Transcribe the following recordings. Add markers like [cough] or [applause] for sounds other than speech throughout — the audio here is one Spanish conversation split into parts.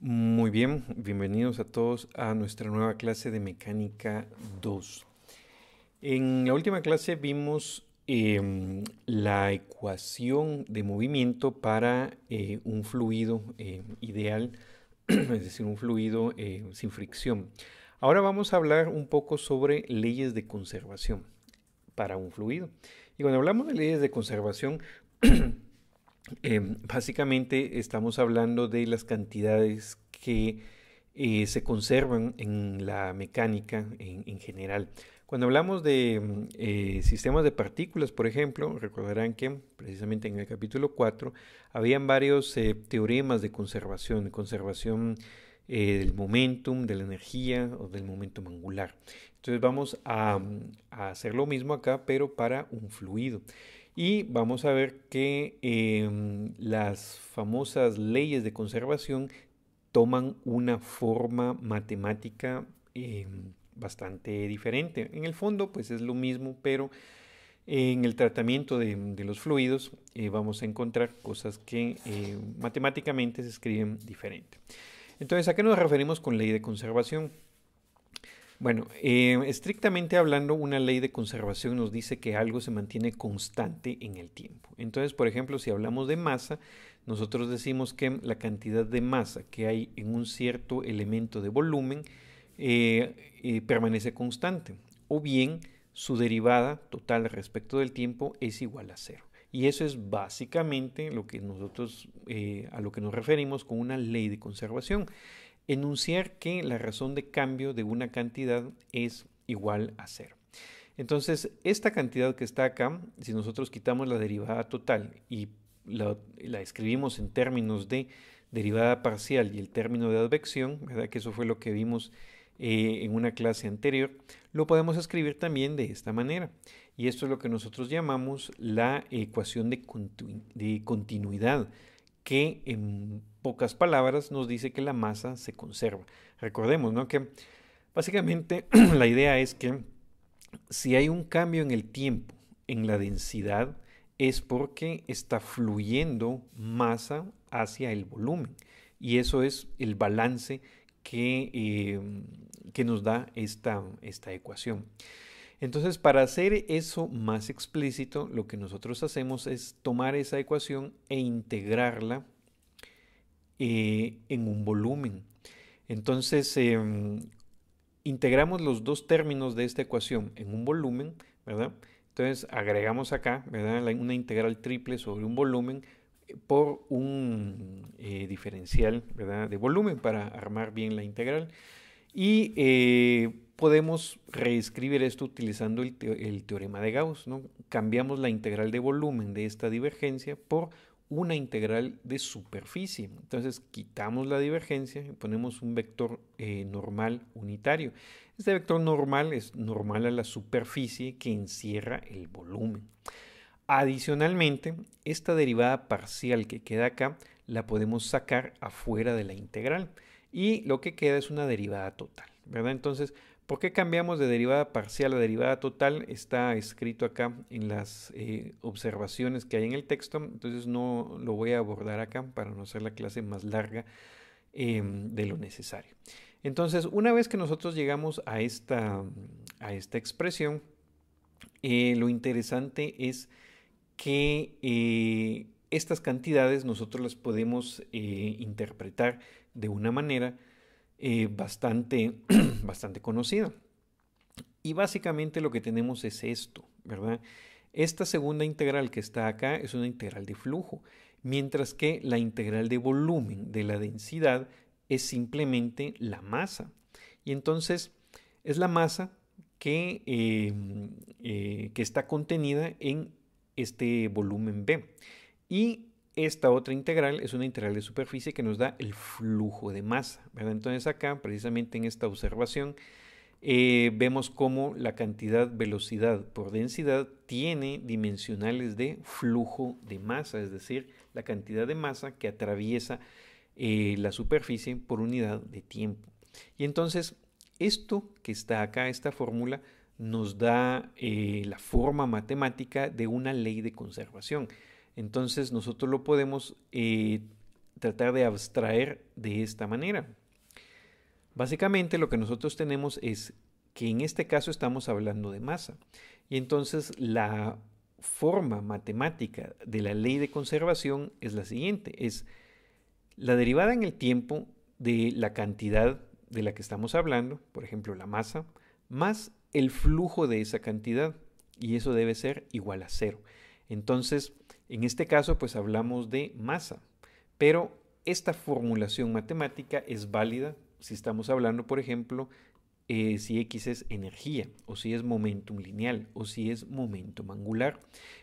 Muy bien, bienvenidos a todos a nuestra nueva clase de mecánica 2. En la última clase vimos em, la ecuación de movimiento para eh, un fluido eh, ideal, [clears throat] es decir, un fluido eh, sin fricción. Ahora vamos a hablar un poco sobre leyes de conservación para un fluido. Y cuando hablamos de leyes de conservación, [clears throat] Em, básicamente estamos hablando de las cantidades que eh, se conservan en la mecánica en, general. Cuando hablamos de eh, sistemas de partículas, por ejemplo, recordarán que precisamente en el capítulo 4 habían varios eh, teoremas de conservación, de conservación del momentum, de la energía o del momentum angular. Entonces vamos a hacer lo mismo acá, pero para un fluido. Y vamos a ver que em, las famosas leyes de conservación toman una forma matemática em, bastante diferente. En el fondo, pues es lo mismo, pero en el tratamiento de, los fluidos eh, vamos a encontrar cosas que eh, matemáticamente se escriben diferente. Entonces, ¿a qué nos referimos con ley de conservación? Bueno, em, estrictamente hablando, una ley de conservación nos dice que algo se mantiene constante en el tiempo. Entonces, por ejemplo, si hablamos de masa, nosotros decimos que la cantidad de masa que hay en un cierto elemento de volumen eh, eh, permanece constante. O bien, su derivada total respecto del tiempo es igual a cero. Y eso es básicamente lo que nosotros, eh, a lo que nos referimos con una ley de conservación enunciar que la razón de cambio de una cantidad es igual a cero. Entonces, esta cantidad que está acá, si nosotros quitamos la derivada total y la, escribimos en términos de derivada parcial y el término de advección, que eso fue lo que vimos eh, en una clase anterior, lo podemos escribir también de esta manera. Y esto es lo que nosotros llamamos la ecuación de continuidad que en pocas palabras nos dice que la masa se conserva. Recordemos, Que básicamente [clears throat] la idea es que si hay un cambio en el tiempo, en la densidad, es porque está fluyendo masa hacia el volumen. Y eso es el balance que, eh, que nos da esta ecuación. Entonces, para hacer eso más explícito, lo que nosotros hacemos es tomar esa ecuación e integrarla eh, en un volumen. Entonces, em, integramos los dos términos de esta ecuación en un volumen, ¿verdad? Entonces, agregamos acá, ¿verdad? Una integral triple sobre un volumen eh, por un eh, diferencial, ¿verdad? De volumen para armar bien la integral. Y podemos reescribir esto utilizando el, teorema de Gauss. ¿no? Cambiamos la integral de volumen de esta divergencia por una integral de superficie. Entonces quitamos la divergencia y ponemos un vector eh, normal unitario. Este vector normal es normal a la superficie que encierra el volumen. Adicionalmente, esta derivada parcial que queda acá la podemos sacar afuera de la integral y lo que queda es una derivada total, ¿verdad? Entonces, ¿Por qué cambiamos de derivada parcial a derivada total? Está escrito acá en las eh, observaciones que hay en el texto, entonces no lo voy a abordar acá para no hacer la clase más larga em, de lo necesario. Entonces, una vez que nosotros llegamos a esta, a esta expresión, eh, lo interesante es que eh, estas cantidades nosotros las podemos interpretar de una manera eh, bastante, [clears throat] bastante conocida. Y básicamente lo que tenemos es esto, ¿verdad? Esta segunda integral que está acá es una integral de flujo, mientras que la integral de volumen de la densidad es simplemente la masa. Y entonces es la masa que, eh, eh, que está contenida en este volumen B. Y esta otra integral es una integral de superficie que nos da el flujo de masa. Entonces acá, precisamente en esta observación, eh, vemos cómo la cantidad velocidad por densidad tiene dimensionales de flujo de masa, es decir, la cantidad de masa que atraviesa eh, la superficie por unidad de tiempo. Y entonces, esto que está acá, esta fórmula, nos da eh, la forma matemática de una ley de conservación. Entonces nosotros lo podemos eh, tratar de abstraer de esta manera. Básicamente lo que nosotros tenemos es que en este caso estamos hablando de masa. Y entonces la forma matemática de la ley de conservación es la siguiente, es la derivada en el tiempo de la cantidad de la que estamos hablando, por ejemplo la masa, más el flujo de esa cantidad, y eso debe ser igual a cero. Entonces, en este caso, pues hablamos de masa, pero esta formulación matemática es válida si estamos hablando, por ejemplo, eh, si X es energía, o si es momentum lineal, o si es momentum angular.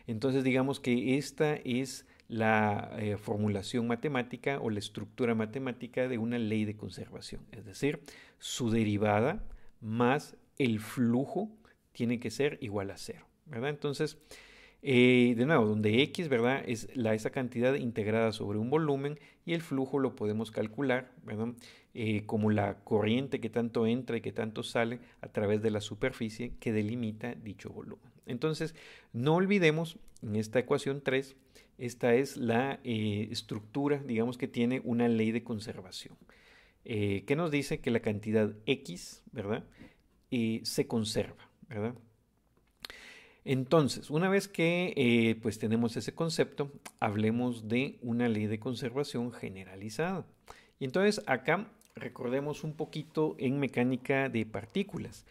Entonces digamos que esta es la eh, formulación matemática o la estructura matemática de una ley de conservación, es decir, su derivada más el flujo tiene que ser igual a cero, ¿verdad? Entonces, eh, de nuevo, donde X, ¿verdad? Es la, esa cantidad integrada sobre un volumen y el flujo lo podemos calcular, ¿verdad? Eh, como la corriente que tanto entra y que tanto sale a través de la superficie que delimita dicho volumen. Entonces, no olvidemos en esta ecuación 3, esta es la eh, estructura, digamos que tiene una ley de conservación, que nos dice que la cantidad X, ¿verdad? se conserva, ¿verdad? Entonces, una vez que eh, pues tenemos ese concepto, hablemos de una ley de conservación generalizada. Y entonces acá recordemos un poquito en mecánica de partículas.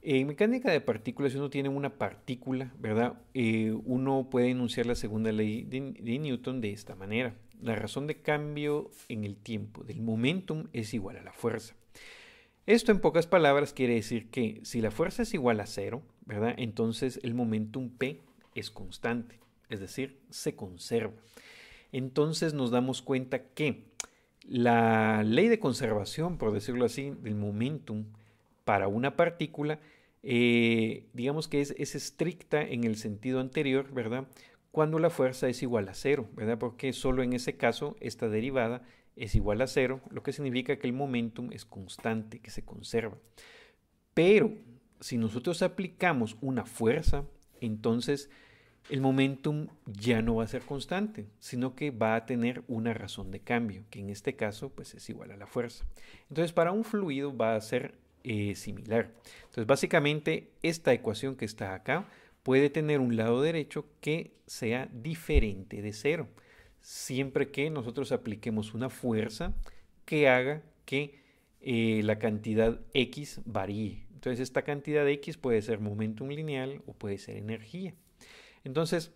En mecánica de partículas, si uno tiene una partícula, ¿verdad? Eh, uno puede enunciar la segunda ley de Newton de esta manera. La razón de cambio en el tiempo del momentum es igual a la fuerza. Esto en pocas palabras quiere decir que si la fuerza es igual a cero, entonces el momentum P es constante, es decir, se conserva. Entonces nos damos cuenta que la ley de conservación, por decirlo así, del momentum para una partícula, eh, digamos que es, estricta en el sentido anterior, ¿verdad? Cuando la fuerza es igual a cero, ¿verdad? Porque solo en ese caso esta derivada es igual a cero, lo que significa que el momentum es constante, que se conserva. Pero si nosotros aplicamos una fuerza, entonces el momentum ya no va a ser constante, sino que va a tener una razón de cambio, que en este caso pues es igual a la fuerza. Entonces para un fluido va a ser eh, similar. Entonces básicamente esta ecuación que está acá puede tener un lado derecho que sea diferente de cero, siempre que nosotros apliquemos una fuerza que haga que eh, la cantidad X varíe, entonces esta cantidad de X puede ser momentum lineal o puede ser energía. Entonces,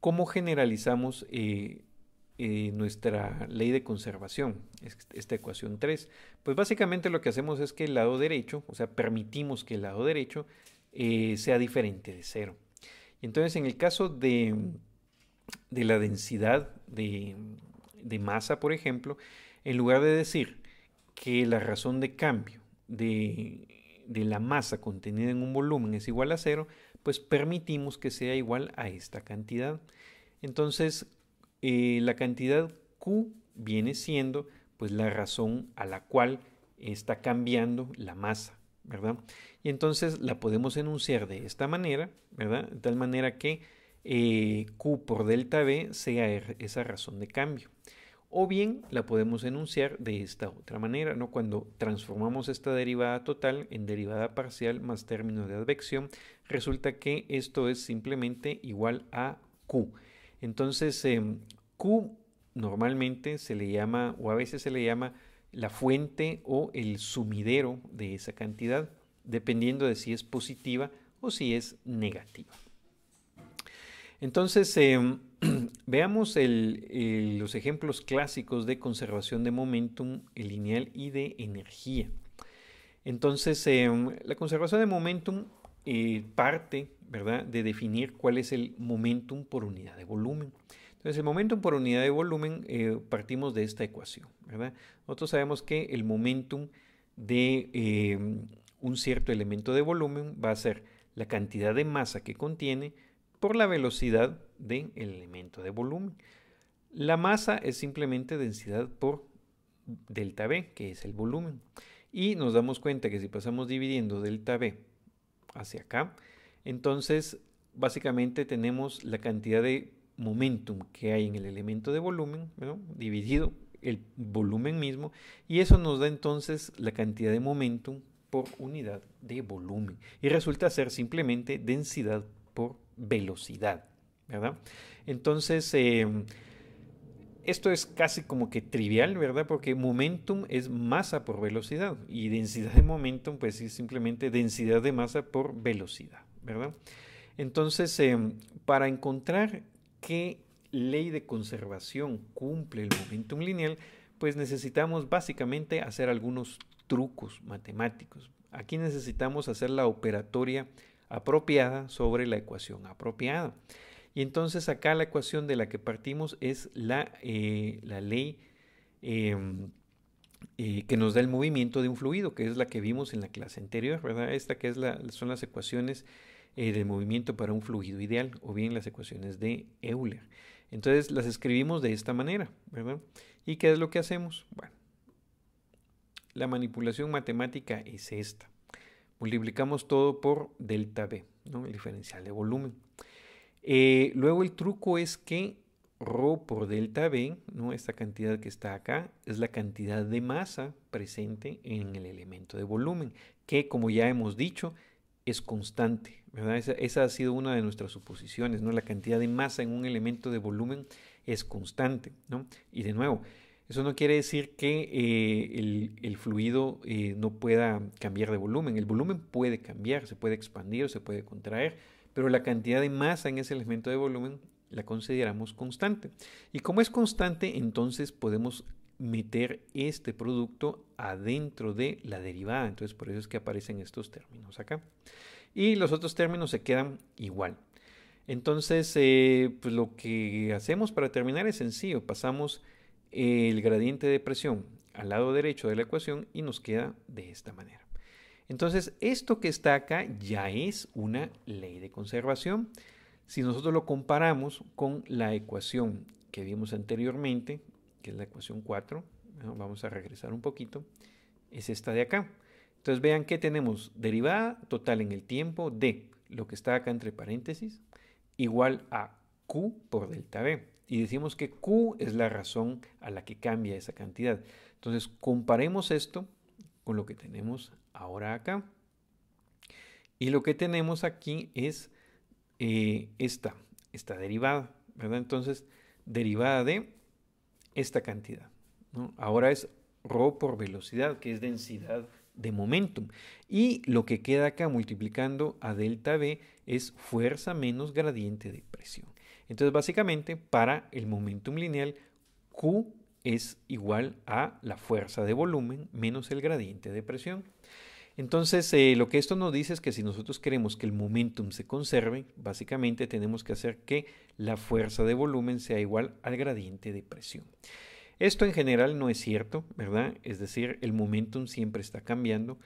¿cómo generalizamos eh, eh, nuestra ley de conservación, esta ecuación 3? Pues básicamente lo que hacemos es que el lado derecho, o sea, permitimos que el lado derecho eh, sea diferente de cero. Entonces, en el caso de, la densidad de masa, por ejemplo, en lugar de decir que la razón de cambio de de la masa contenida en un volumen es igual a cero, pues permitimos que sea igual a esta cantidad. Entonces, eh, la cantidad Q viene siendo pues la razón a la cual está cambiando la masa, ¿verdad? Y entonces la podemos enunciar de esta manera, ¿verdad? De tal manera que eh, Q por delta B sea er, esa razón de cambio. O bien la podemos enunciar de esta otra manera, ¿no? Cuando transformamos esta derivada total en derivada parcial más término de advección, resulta que esto es simplemente igual a Q. Entonces, em, Q normalmente se le llama, o a veces se le llama la fuente o el sumidero de esa cantidad, dependiendo de si es positiva o si es negativa. Entonces, em, [clears throat] Veamos eh, los ejemplos clásicos de conservación de momentum, lineal y de energía. Entonces, em, la conservación de momentum eh, parte ¿verdad? de definir cuál es el momentum por unidad de volumen. Entonces, el momentum por unidad de volumen eh, partimos de esta ecuación. ¿verdad? Nosotros sabemos que el momentum de em, un cierto elemento de volumen va a ser la cantidad de masa que contiene por la velocidad del de elemento de volumen. La masa es simplemente densidad por delta B, que es el volumen. Y nos damos cuenta que si pasamos dividiendo delta B hacia acá, entonces básicamente tenemos la cantidad de momentum que hay en el elemento de volumen, dividido el volumen mismo, y eso nos da entonces la cantidad de momentum por unidad de volumen. Y resulta ser simplemente densidad por velocidad. Entonces, em, esto es casi como que trivial, ¿verdad? Porque momentum es masa por velocidad y densidad de momentum, pues es simplemente densidad de masa por velocidad, ¿verdad? Entonces, em, para encontrar qué ley de conservación cumple el momentum lineal, pues necesitamos básicamente hacer algunos trucos matemáticos. Aquí necesitamos hacer la operatoria apropiada sobre la ecuación apropiada. Y entonces acá la ecuación de la que partimos es la, eh, ley em, eh, que nos da el movimiento de un fluido, que es la que vimos en la clase anterior, ¿verdad? Esta que es la, son las ecuaciones eh, de movimiento para un fluido ideal, o bien las ecuaciones de Euler. Entonces las escribimos de esta manera, ¿verdad? ¿Y qué es lo que hacemos? Bueno, la manipulación matemática es esta. Multiplicamos todo por delta B, ¿no? el diferencial de volumen. Eh, luego el truco es que Rho por delta B, ¿no? esta cantidad que está acá, es la cantidad de masa presente en el elemento de volumen, que como ya hemos dicho, es constante. Esa, ha sido una de nuestras suposiciones, ¿no? La cantidad de masa en un elemento de volumen es constante, Y de nuevo, eso no quiere decir que eh, el, fluido eh, no pueda cambiar de volumen. El volumen puede cambiar, se puede expandir, se puede contraer, pero la cantidad de masa en ese elemento de volumen la consideramos constante. Y como es constante, entonces podemos meter este producto adentro de la derivada. Entonces, por eso es que aparecen estos términos acá. Y los otros términos se quedan igual. Entonces, eh, pues lo que hacemos para terminar es sencillo. Pasamos el gradiente de presión al lado derecho de la ecuación y nos queda de esta manera. Entonces, esto que está acá ya es una ley de conservación. Si nosotros lo comparamos con la ecuación que vimos anteriormente, que es la ecuación 4, vamos a regresar un poquito, es esta de acá. Entonces vean que tenemos derivada total en el tiempo de lo que está acá entre paréntesis igual a Q por delta B. Y decimos que Q es la razón a la que cambia esa cantidad. Entonces comparemos esto con lo que tenemos ahora acá. Y lo que tenemos aquí es eh, esta, esta derivada, ¿verdad? Entonces, derivada de esta cantidad. Ahora es rho por velocidad, que es densidad de momentum. Y lo que queda acá multiplicando a delta V es fuerza menos gradiente de presión. Entonces, básicamente, para el momentum lineal, Q es igual a la fuerza de volumen menos el gradiente de presión. Entonces, eh, lo que esto nos dice es que si nosotros queremos que el momentum se conserve, básicamente tenemos que hacer que la fuerza de volumen sea igual al gradiente de presión. Esto en general no es cierto, ¿verdad? Es decir, el momentum siempre está cambiando.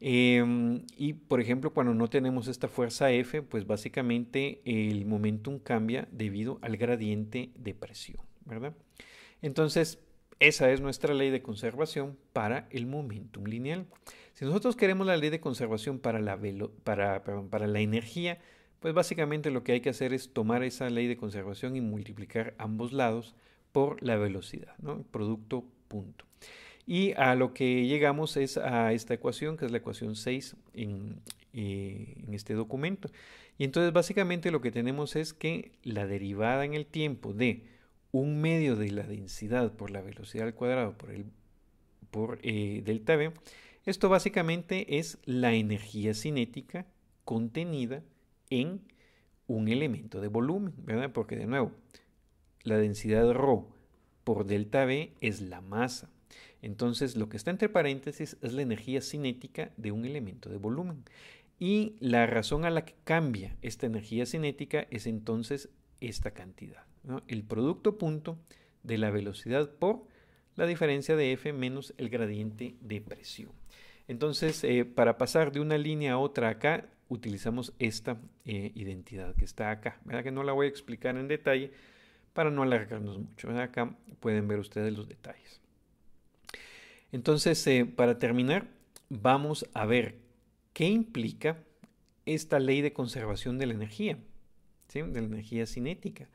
Em, y por ejemplo, cuando no tenemos esta fuerza F, pues básicamente el momentum cambia debido al gradiente de presión, ¿verdad? Entonces, esa es nuestra ley de conservación para el momentum lineal. Si nosotros queremos la ley de conservación para la, para, la energía, pues básicamente lo que hay que hacer es tomar esa ley de conservación y multiplicar ambos lados por la velocidad, ¿no? producto punto. Y a lo que llegamos es a esta ecuación, que es la ecuación 6 eh, en este documento. Y entonces básicamente lo que tenemos es que la derivada en el tiempo de un medio de la densidad por la velocidad al cuadrado por el por eh, delta v, esto básicamente es la energía cinética contenida en un elemento de volumen, ¿verdad? Porque de nuevo, la densidad rho por delta V es la masa. Entonces, lo que está entre paréntesis es la energía cinética de un elemento de volumen. Y la razón a la que cambia esta energía cinética es entonces esta cantidad el producto punto de la velocidad por la diferencia de f menos el gradiente de presión. Entonces, eh, para pasar de una línea a otra acá, utilizamos esta eh, identidad que está acá. ¿verdad? Que no la voy a explicar en detalle para no alargarnos mucho. Acá pueden ver ustedes los detalles. Entonces, eh, para terminar, vamos a ver qué implica esta ley de conservación de la energía, de la energía cinética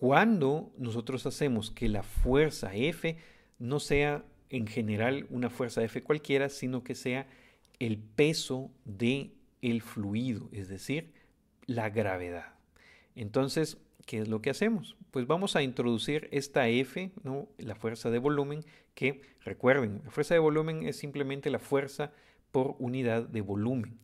cuando nosotros hacemos que la fuerza F no sea en general una fuerza F cualquiera, sino que sea el peso de el fluido, es decir, la gravedad. Entonces, ¿qué es lo que hacemos? Pues vamos a introducir esta F, la fuerza de volumen, que recuerden, la fuerza de volumen es simplemente la fuerza por unidad de volumen.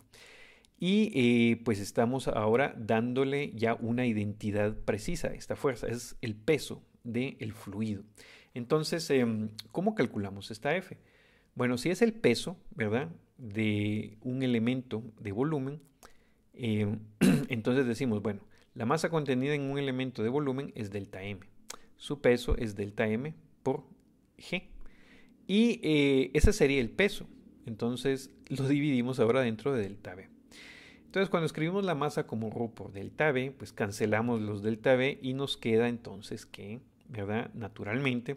Y eh, pues estamos ahora dándole ya una identidad precisa a esta fuerza, es el peso del fluido. Entonces, em, ¿cómo calculamos esta F? Bueno, si es el peso, ¿verdad? De un elemento de volumen, em, [clears throat] entonces decimos, bueno, la masa contenida en un elemento de volumen es delta M. Su peso es delta M por G. Y eh, ese sería el peso. Entonces lo dividimos ahora dentro de delta B. Entonces, cuando escribimos la masa como ρ por delta B, pues cancelamos los delta B y nos queda entonces que, ¿verdad? Naturalmente,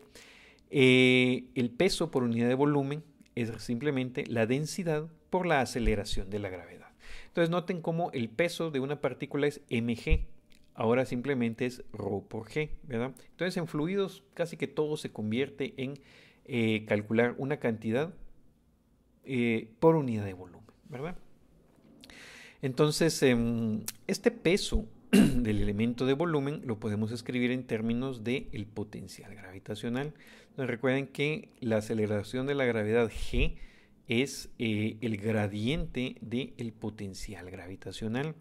eh, el peso por unidad de volumen es simplemente la densidad por la aceleración de la gravedad. Entonces, noten cómo el peso de una partícula es mg, ahora simplemente es rho por g, ¿verdad? Entonces, en fluidos casi que todo se convierte en eh, calcular una cantidad eh, por unidad de volumen, ¿verdad? Entonces, em, este peso [clears throat] del elemento de volumen lo podemos escribir en términos de potencial gravitacional. recuerden que la aceleración de la gravedad G es eh, el gradiente del potencial gravitacional.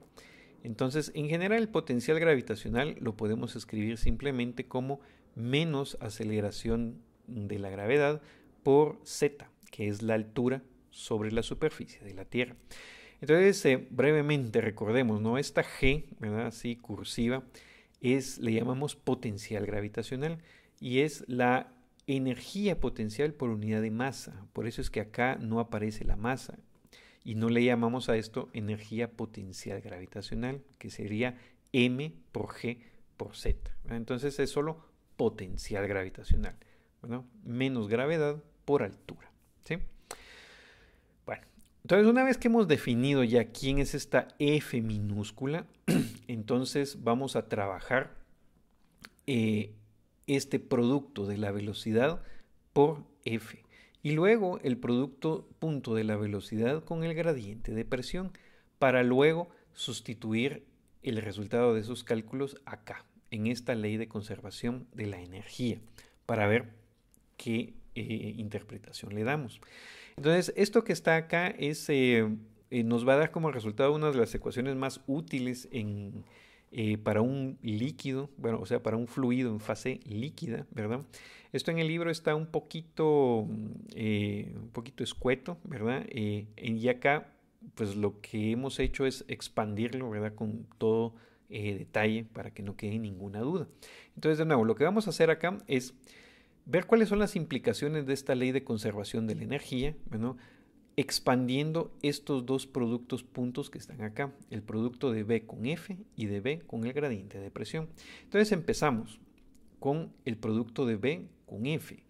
Entonces, en general, el potencial gravitacional lo podemos escribir simplemente como menos aceleración de la gravedad por z, que es la altura sobre la superficie de la Tierra. Entonces, eh, brevemente recordemos, ¿no? Esta G, ¿verdad? Así cursiva, es, le llamamos potencial gravitacional y es la energía potencial por unidad de masa. Por eso es que acá no aparece la masa y no le llamamos a esto energía potencial gravitacional, que sería M por G por Z. Entonces es solo potencial gravitacional, menos gravedad por altura. ¿sí? Entonces, una vez que hemos definido ya quién es esta F minúscula, [clears throat] entonces vamos a trabajar eh, este producto de la velocidad por F y luego el producto punto de la velocidad con el gradiente de presión para luego sustituir el resultado de esos cálculos acá, en esta ley de conservación de la energía, para ver qué eh, interpretación le damos. Entonces, esto que está acá es, eh, eh, nos va a dar como resultado una de las ecuaciones más útiles eh, para un líquido, bueno, o sea, para un fluido en fase líquida, ¿verdad? Esto en el libro está un poquito, mm, un poquito escueto, ¿verdad? y acá, pues lo que hemos hecho es expandirlo, ¿verdad? Con todo detalle para que no quede ninguna duda. Entonces, de nuevo, lo que vamos a hacer acá es ver cuáles son las implicaciones de esta ley de conservación de la energía, bueno, expandiendo estos dos productos puntos que están acá, el producto de B con F y de B con el gradiente de presión. Entonces empezamos con el producto de B con F.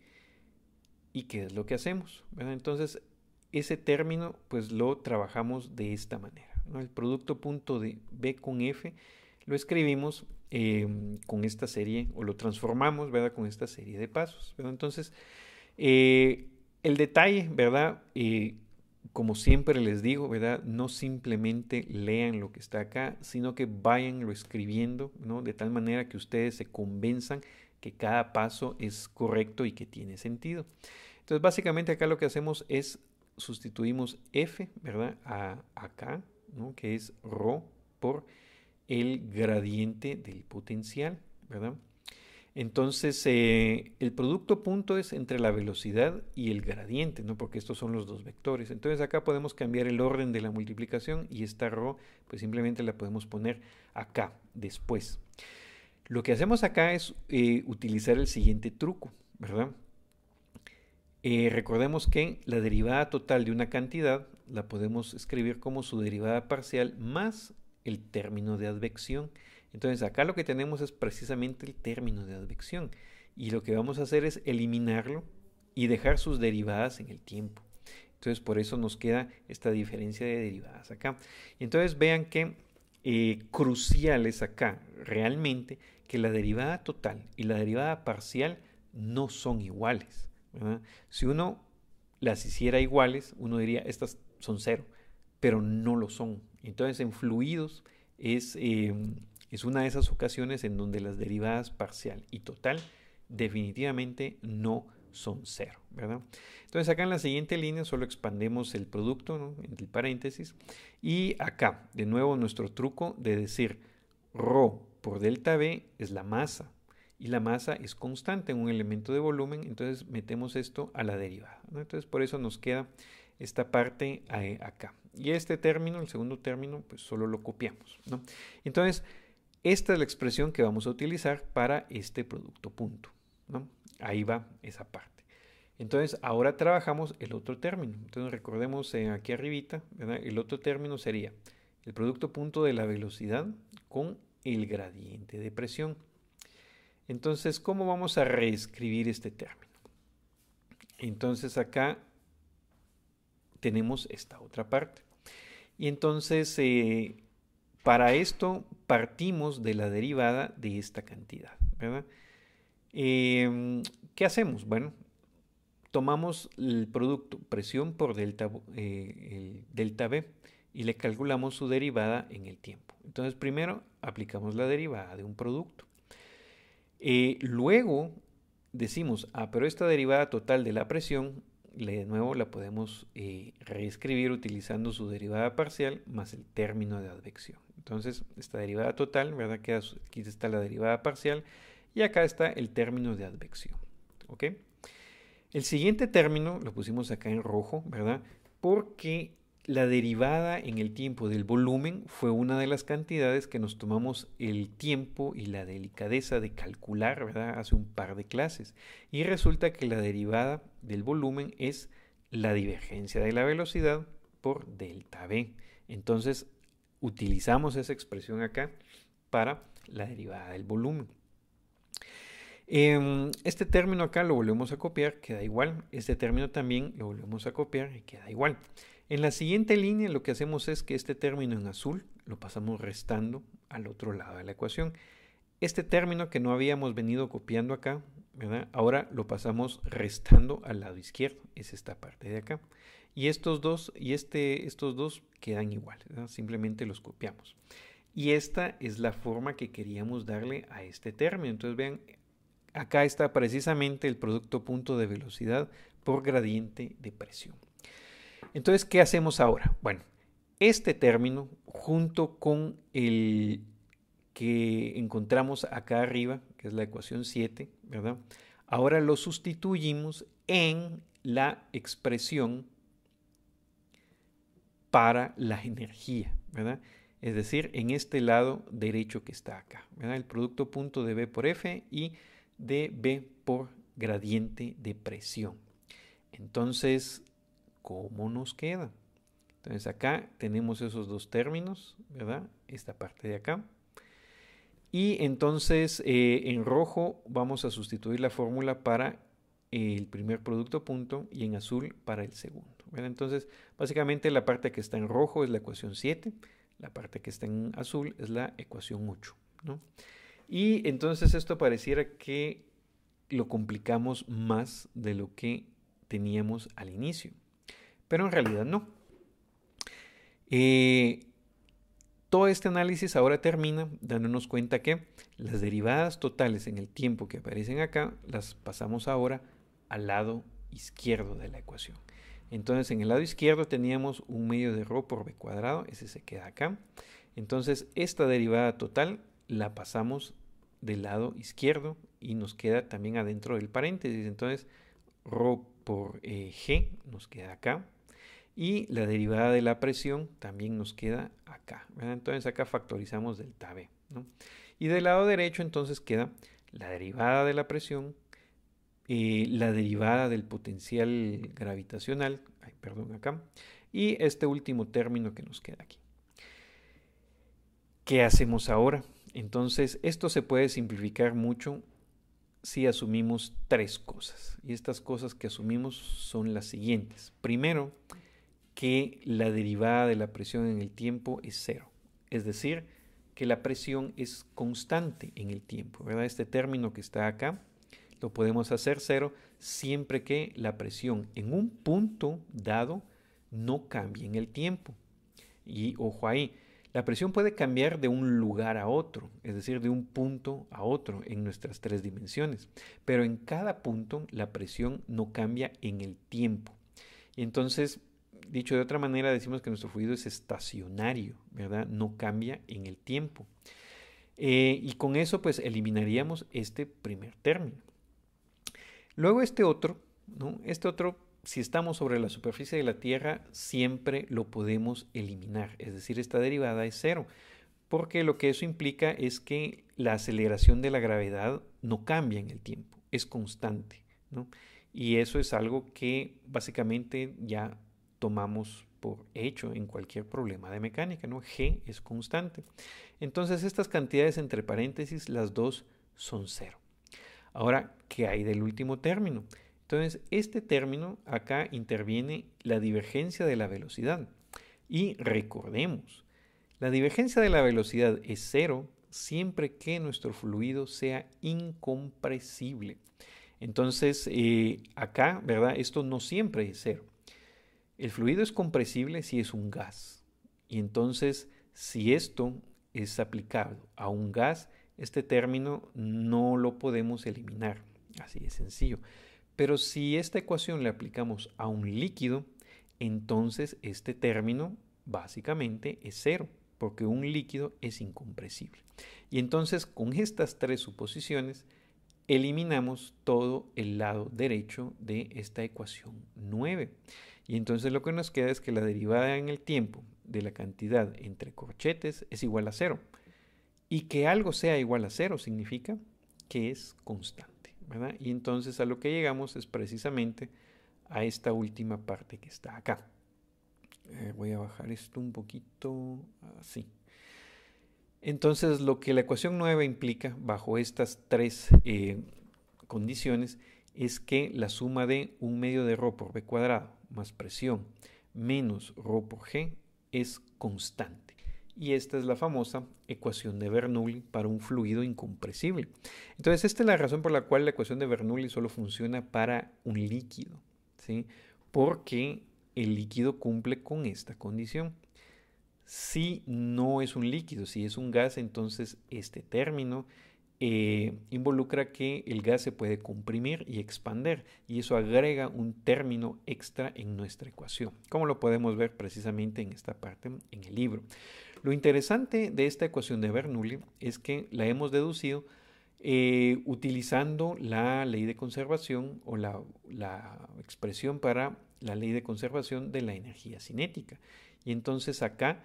¿Y qué es lo que hacemos? entonces ese término pues lo trabajamos de esta manera. El producto punto de B con F lo escribimos Em, con esta serie, o lo transformamos, ¿verdad? Con esta serie de pasos, Entonces, eh, el detalle, ¿verdad? Eh, como siempre les digo, ¿verdad? No simplemente lean lo que está acá, sino que vayan lo escribiendo, ¿no? De tal manera que ustedes se convenzan que cada paso es correcto y que tiene sentido. Entonces, básicamente acá lo que hacemos es sustituimos F, ¿verdad? A acá, Que es Rho por el gradiente del potencial, ¿verdad? Entonces, eh, el producto punto es entre la velocidad y el gradiente, ¿no? Porque estos son los dos vectores. Entonces, acá podemos cambiar el orden de la multiplicación y esta rho, pues simplemente la podemos poner acá, después. Lo que hacemos acá es eh, utilizar el siguiente truco, ¿verdad? Eh, recordemos que la derivada total de una cantidad la podemos escribir como su derivada parcial más el término de advección. Entonces acá lo que tenemos es precisamente el término de advección y lo que vamos a hacer es eliminarlo y dejar sus derivadas en el tiempo. Entonces por eso nos queda esta diferencia de derivadas acá. Entonces vean que eh, crucial es acá realmente que la derivada total y la derivada parcial no son iguales. Si uno las hiciera iguales, uno diría, estas son cero pero no lo son. Entonces en fluidos es, em, es una de esas ocasiones en donde las derivadas parcial y total definitivamente no son cero, ¿verdad? Entonces acá en la siguiente línea solo expandemos el producto, ¿no? entre el paréntesis, y acá, de nuevo, nuestro truco de decir ρ por delta B es la masa, y la masa es constante en un elemento de volumen, entonces metemos esto a la derivada, Entonces por eso nos queda esta parte eh, acá. Y este término, el segundo término, pues solo lo copiamos. ¿no? Entonces, esta es la expresión que vamos a utilizar para este producto punto. ¿no? Ahí va esa parte. Entonces, ahora trabajamos el otro término. Entonces, recordemos en eh, aquí arribita, el otro término sería el producto punto de la velocidad con el gradiente de presión. Entonces, ¿cómo vamos a reescribir este término? Entonces, acá tenemos esta otra parte. Y entonces, eh, para esto partimos de la derivada de esta cantidad, ¿verdad? Em, ¿Qué hacemos? Bueno, tomamos el producto presión por delta, eh, delta B y le calculamos su derivada en el tiempo. Entonces, primero aplicamos la derivada de un producto. Eh, luego decimos, ah, pero esta derivada total de la presión de nuevo la podemos eh, reescribir utilizando su derivada parcial más el término de advección. Entonces, esta derivada total, ¿verdad? Queda, aquí está la derivada parcial y acá está el término de advección. ¿Ok? El siguiente término lo pusimos acá en rojo, ¿verdad? Porque la derivada en el tiempo del volumen fue una de las cantidades que nos tomamos el tiempo y la delicadeza de calcular hace un par de clases. Y resulta que la derivada del volumen es la divergencia de la velocidad por delta v. Entonces utilizamos esa expresión acá para la derivada del volumen. Em, este término acá lo volvemos a copiar, queda igual. Este término también lo volvemos a copiar y queda igual. En la siguiente línea lo que hacemos es que este término en azul lo pasamos restando al otro lado de la ecuación. Este término que no habíamos venido copiando acá, ahora lo pasamos restando al lado izquierdo, es esta parte de acá. Y estos dos, y este, estos dos quedan iguales, simplemente los copiamos. Y esta es la forma que queríamos darle a este término. Entonces vean, acá está precisamente el producto punto de velocidad por gradiente de presión. Entonces, ¿qué hacemos ahora? Bueno, este término junto con el que encontramos acá arriba, que es la ecuación 7, ¿verdad? Ahora lo sustituimos en la expresión para la energía, ¿verdad? Es decir, en este lado derecho que está acá, ¿verdad? El producto punto de B por F y de B por gradiente de presión. Entonces, cómo nos queda. Entonces acá tenemos esos dos términos, ¿verdad? Esta parte de acá. Y entonces eh, en rojo vamos a sustituir la fórmula para el primer producto punto y en azul para el segundo. Entonces básicamente la parte que está en rojo es la ecuación 7, la parte que está en azul es la ecuación 8. Y entonces esto pareciera que lo complicamos más de lo que teníamos al inicio pero en realidad no. Eh, todo este análisis ahora termina dándonos cuenta que las derivadas totales en el tiempo que aparecen acá las pasamos ahora al lado izquierdo de la ecuación. Entonces en el lado izquierdo teníamos un medio de rho por b cuadrado, ese se queda acá. Entonces esta derivada total la pasamos del lado izquierdo y nos queda también adentro del paréntesis. Entonces rho por eh, g nos queda acá y la derivada de la presión también nos queda acá. Entonces acá factorizamos delta B. Y del lado derecho entonces queda la derivada de la presión, Y eh, la derivada del potencial gravitacional, perdón, acá, y este último término que nos queda aquí. ¿Qué hacemos ahora? Entonces, esto se puede simplificar mucho si asumimos tres cosas. Y estas cosas que asumimos son las siguientes. Primero, que la derivada de la presión en el tiempo es cero. Es decir, que la presión es constante en el tiempo, ¿verdad? Este término que está acá lo podemos hacer cero siempre que la presión en un punto dado no cambie en el tiempo. Y ojo ahí, la presión puede cambiar de un lugar a otro, es decir, de un punto a otro en nuestras tres dimensiones, pero en cada punto la presión no cambia en el tiempo. Y entonces dicho de otra manera, decimos que nuestro fluido es estacionario, ¿verdad? No cambia en el tiempo. Eh, y con eso, pues, eliminaríamos este primer término. Luego este otro, ¿no? Este otro, si estamos sobre la superficie de la Tierra, siempre lo podemos eliminar. Es decir, esta derivada es cero, porque lo que eso implica es que la aceleración de la gravedad no cambia en el tiempo, es constante, ¿no? Y eso es algo que básicamente ya tomamos por hecho en cualquier problema de mecánica, ¿no? G es constante. Entonces estas cantidades entre paréntesis, las dos son cero. Ahora, ¿qué hay del último término? Entonces, este término acá interviene la divergencia de la velocidad. Y recordemos, la divergencia de la velocidad es cero siempre que nuestro fluido sea incompresible. Entonces, eh, acá, ¿verdad? Esto no siempre es cero. El fluido es compresible si es un gas. Y entonces, si esto es aplicado a un gas, este término no lo podemos eliminar. Así de sencillo. Pero si esta ecuación la aplicamos a un líquido, entonces este término básicamente es cero, porque un líquido es incompresible. Y entonces con estas tres suposiciones eliminamos todo el lado derecho de esta ecuación 9. Y entonces lo que nos queda es que la derivada en el tiempo de la cantidad entre corchetes es igual a cero. Y que algo sea igual a cero significa que es constante. Y entonces a lo que llegamos es precisamente a esta última parte que está acá. Eh, voy a bajar esto un poquito así. Entonces lo que la ecuación 9 implica bajo estas tres eh, condiciones es que la suma de un medio de rho por b cuadrado más presión menos ρ por g es constante. Y esta es la famosa ecuación de Bernoulli para un fluido incompresible. Entonces, esta es la razón por la cual la ecuación de Bernoulli solo funciona para un líquido, Porque el líquido cumple con esta condición. Si no es un líquido, si es un gas, entonces este término eh, involucra que el gas se puede comprimir y expander y eso agrega un término extra en nuestra ecuación, como lo podemos ver precisamente en esta parte en el libro. Lo interesante de esta ecuación de Bernoulli es que la hemos deducido eh, utilizando la ley de conservación o la, expresión para la ley de conservación de la energía cinética. Y entonces acá,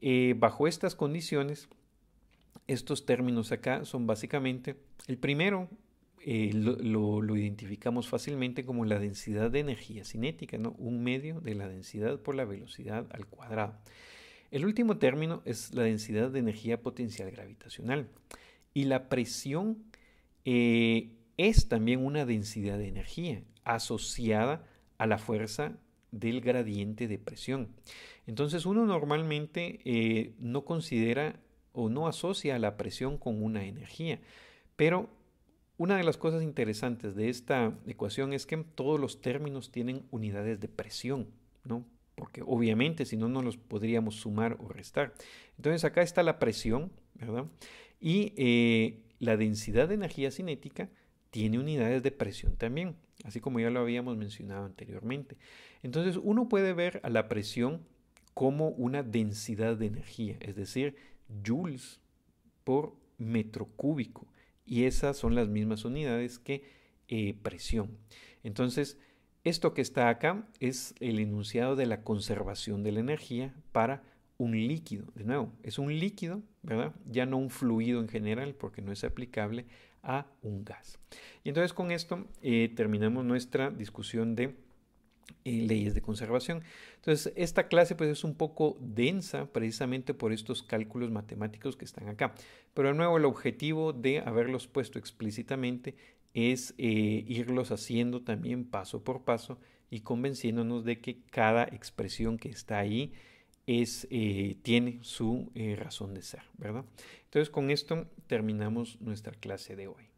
eh, bajo estas condiciones, estos términos acá son básicamente, el primero eh, lo, identificamos fácilmente como la densidad de energía cinética, ¿no? un medio de la densidad por la velocidad al cuadrado. El último término es la densidad de energía potencial gravitacional y la presión eh, es también una densidad de energía asociada a la fuerza del gradiente de presión. Entonces uno normalmente eh, no considera o no asocia la presión con una energía. Pero una de las cosas interesantes de esta ecuación es que todos los términos tienen unidades de presión, ¿no? Porque obviamente si no, no los podríamos sumar o restar. Entonces acá está la presión, ¿verdad? Y eh, la densidad de energía cinética tiene unidades de presión también, así como ya lo habíamos mencionado anteriormente. Entonces uno puede ver a la presión como una densidad de energía, es decir, joules por metro cúbico y esas son las mismas unidades que eh, presión. Entonces, esto que está acá es el enunciado de la conservación de la energía para un líquido. De nuevo, es un líquido, ¿verdad? Ya no un fluido en general porque no es aplicable a un gas. Y entonces con esto eh, terminamos nuestra discusión de eh, leyes de conservación. Entonces, esta clase pues, es un poco densa precisamente por estos cálculos matemáticos que están acá. Pero de nuevo, el objetivo de haberlos puesto explícitamente es eh, irlos haciendo también paso por paso y convenciéndonos de que cada expresión que está ahí es, eh, tiene su razón de ser, ¿verdad? Entonces, con esto terminamos nuestra clase de hoy.